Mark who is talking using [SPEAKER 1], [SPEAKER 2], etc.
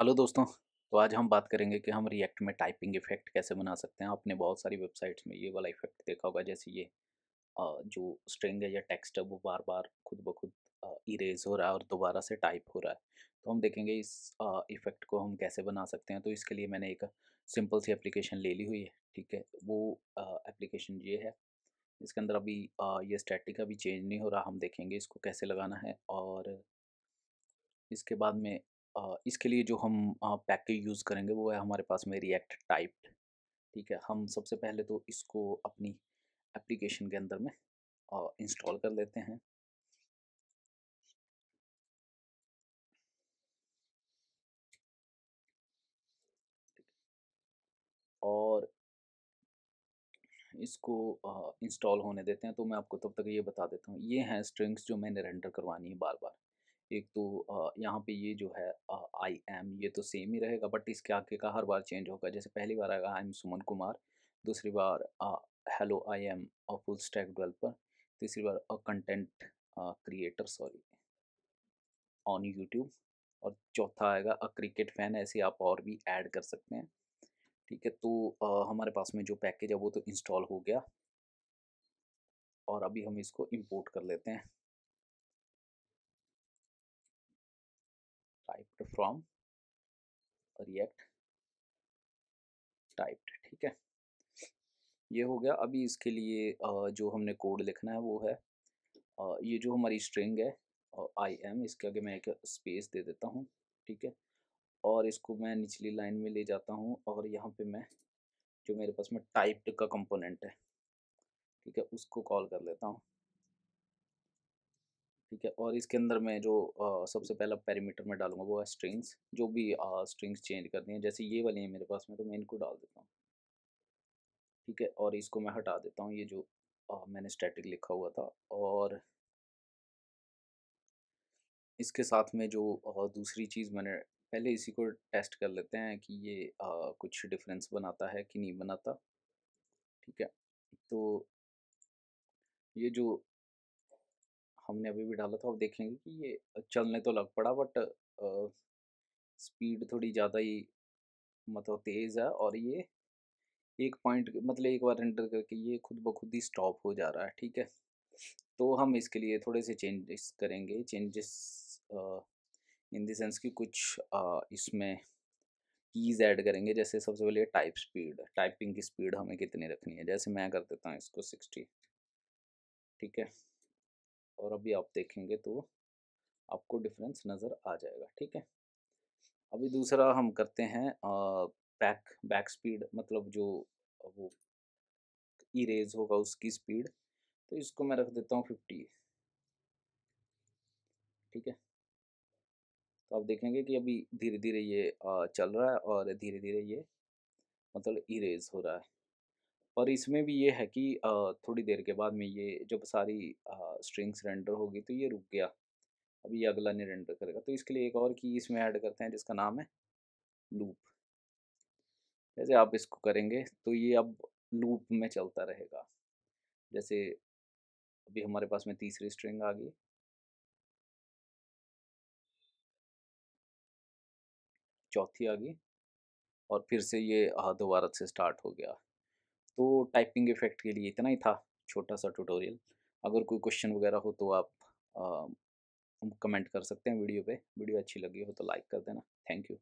[SPEAKER 1] hello दोस्तों तो आज हम बात करेंगे कि हम रिएक्ट में टाइपिंग इफेक्ट कैसे बना सकते हैं आपने बहुत सारी वेबसाइट्स में ये वाला इफेक्ट देखा होगा जैसे ये जो स्ट्रिंग है या टेक्स्ट है वो बार बार खुद ब खुद इरेज हो रहा है और दोबारा से टाइप हो रहा है तो हम देखेंगे इस इफेक्ट को हम कैसे बना सकते हैं तो इसके लिए मैंने एक सिंपल सी एप्लीकेशन ले ली हुई है ठीक है वो एप्लीकेशन ये है इसके अंदर अभी ये स्टैटिक अभी चेंज नहीं हो रहा हम देखेंगे इसको कैसे लगाना है और इसके बाद में इसके लिए जो हम पैकेज यूज़ करेंगे वो है हमारे पास में रिएक्ट टाइप्ड ठीक है हम सबसे पहले तो इसको अपनी एप्लीकेशन के अंदर में इंस्टॉल कर लेते हैं और इसको इंस्टॉल होने देते हैं तो मैं आपको तब तक ये बता देता हूँ ये हैं स्ट्रिंग्स जो मैंने रेंडर करवानी है बार बार एक तो यहाँ पे ये जो है आई एम ये तो सेम ही रहेगा बट इसके आगे का हर बार चेंज होगा जैसे पहली बार आएगा आई एम सुमन कुमार दूसरी बार hello I am a full stack developer तीसरी बार a content creator sorry on YouTube और चौथा आएगा अ क्रिकेट फैन ऐसे आप और भी ऐड कर सकते हैं ठीक है तो आ, हमारे पास में जो पैकेज है वो तो इंस्टॉल हो गया और अभी हम इसको इंपोर्ट कर लेते हैं फ्रॉम रिएक्ट टाइप्ड ठीक है ये हो गया अभी इसके लिए जो हमने कोड लिखना है वो है ये जो हमारी स्ट्रिंग है आई एम इसके आगे मैं एक स्पेस दे देता हूँ ठीक है और इसको मैं निचली लाइन में ले जाता हूँ और यहाँ पे मैं जो मेरे पास में टाइप्ड का कंपोनेंट है ठीक है उसको कॉल कर लेता हूँ ठीक है और इसके अंदर मैं जो आ, सबसे पहला पैरामीटर में डालूंगा वो है स्ट्रिंग्स जो भी स्ट्रिंग्स चेंज करनी है जैसे ये वाली है मेरे पास में तो मैं इनको डाल देता हूँ ठीक है और इसको मैं हटा देता हूँ ये जो आ, मैंने स्टैटिक लिखा हुआ था और इसके साथ में जो आ, दूसरी चीज़ मैंने पहले इसी को टेस्ट कर लेते हैं कि ये आ, कुछ डिफरेंस बनाता है कि नहीं बनाता ठीक है तो ये जो हमने अभी भी डाला था अब देखेंगे कि ये चलने तो लग पड़ा बट स्पीड थोड़ी ज़्यादा ही मतलब तेज़ है और ये एक पॉइंट मतलब एक बार एंटर करके ये खुद ब खुद ही स्टॉप हो जा रहा है ठीक है तो हम इसके लिए थोड़े से चेंजेस करेंगे चेंजेस इन द सेंस कि कुछ आ, इसमें कीज़ ऐड करेंगे जैसे सबसे पहले टाइप स्पीड टाइपिंग की स्पीड हमें कितनी रखनी है जैसे मैं कर देता हूँ इसको सिक्सटी ठीक है और अभी आप देखेंगे तो आपको डिफरेंस नज़र आ जाएगा ठीक है अभी दूसरा हम करते हैं बैक बैक स्पीड मतलब जो वो इरेज होगा उसकी स्पीड तो इसको मैं रख देता हूँ फिफ्टी ठीक है तो आप देखेंगे कि अभी धीरे धीरे ये चल रहा है और धीरे धीरे ये मतलब इरेज हो रहा है और इसमें भी ये है कि थोड़ी देर के बाद में ये जब सारी स्ट्रिंग्स रेंडर होगी तो ये रुक गया अभी ये अगला नहीं रेंडर करेगा तो इसके लिए एक और की इसमें ऐड करते हैं जिसका नाम है लूप जैसे आप इसको करेंगे तो ये अब लूप में चलता रहेगा जैसे अभी हमारे पास में तीसरी स्ट्रिंग आ गई चौथी आ गई और फिर से ये दोबारा से स्टार्ट हो गया तो टाइपिंग इफेक्ट के लिए इतना ही था छोटा सा ट्यूटोरियल अगर कोई क्वेश्चन वगैरह हो तो आप आ, कमेंट कर सकते हैं वीडियो पे वीडियो अच्छी लगी हो तो लाइक कर देना थैंक यू